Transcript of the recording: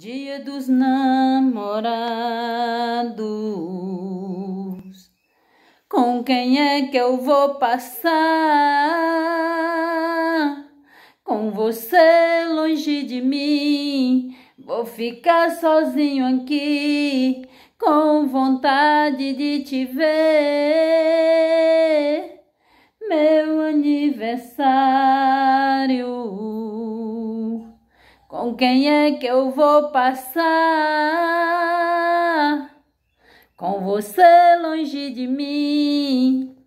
Dia dos namorados, com quem é que eu vou passar? Com você longe de mim, vou ficar sozinho aqui, com vontade de te ver. Meu aniversário. Com quem é que eu vou passar? Com você longe de mim.